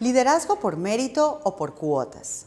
Liderazgo por mérito o por cuotas.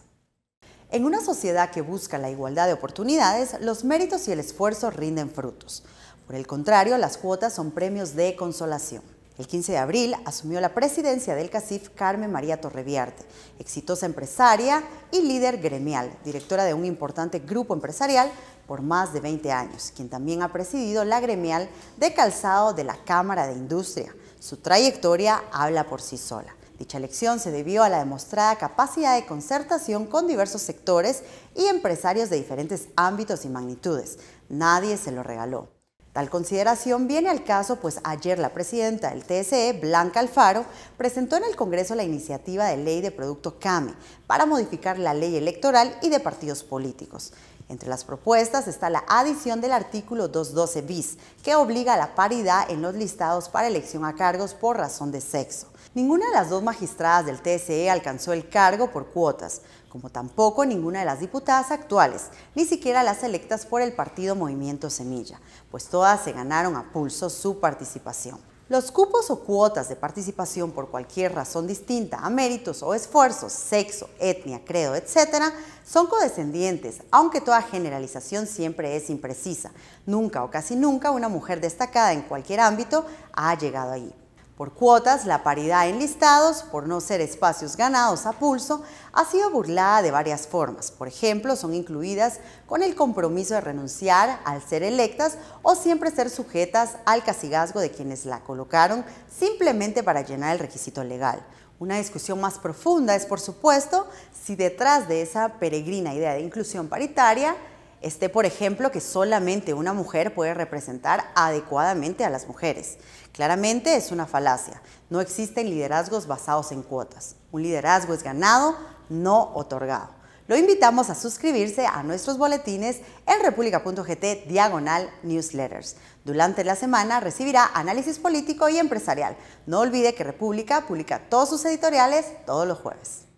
En una sociedad que busca la igualdad de oportunidades, los méritos y el esfuerzo rinden frutos. Por el contrario, las cuotas son premios de consolación. El 15 de abril asumió la presidencia del CACIF Carmen María Torreviarte, exitosa empresaria y líder gremial, directora de un importante grupo empresarial por más de 20 años, quien también ha presidido la gremial de calzado de la Cámara de Industria. Su trayectoria habla por sí sola. Dicha elección se debió a la demostrada capacidad de concertación con diversos sectores y empresarios de diferentes ámbitos y magnitudes. Nadie se lo regaló. Tal consideración viene al caso, pues ayer la presidenta del TSE, Blanca Alfaro, presentó en el Congreso la iniciativa de ley de producto CAME para modificar la ley electoral y de partidos políticos. Entre las propuestas está la adición del artículo 212 bis, que obliga a la paridad en los listados para elección a cargos por razón de sexo. Ninguna de las dos magistradas del TSE alcanzó el cargo por cuotas, como tampoco ninguna de las diputadas actuales, ni siquiera las electas por el partido Movimiento Semilla, pues todas se ganaron a pulso su participación. Los cupos o cuotas de participación por cualquier razón distinta a méritos o esfuerzos, sexo, etnia, credo, etc., son codescendientes, aunque toda generalización siempre es imprecisa. Nunca o casi nunca una mujer destacada en cualquier ámbito ha llegado allí. Por cuotas, la paridad en listados, por no ser espacios ganados a pulso, ha sido burlada de varias formas. Por ejemplo, son incluidas con el compromiso de renunciar al ser electas o siempre ser sujetas al casigazgo de quienes la colocaron simplemente para llenar el requisito legal. Una discusión más profunda es, por supuesto, si detrás de esa peregrina idea de inclusión paritaria esté, por ejemplo, que solamente una mujer puede representar adecuadamente a las mujeres. Claramente es una falacia. No existen liderazgos basados en cuotas. Un liderazgo es ganado, no otorgado. Lo invitamos a suscribirse a nuestros boletines en república.gt diagonal newsletters. Durante la semana recibirá análisis político y empresarial. No olvide que República publica todos sus editoriales todos los jueves.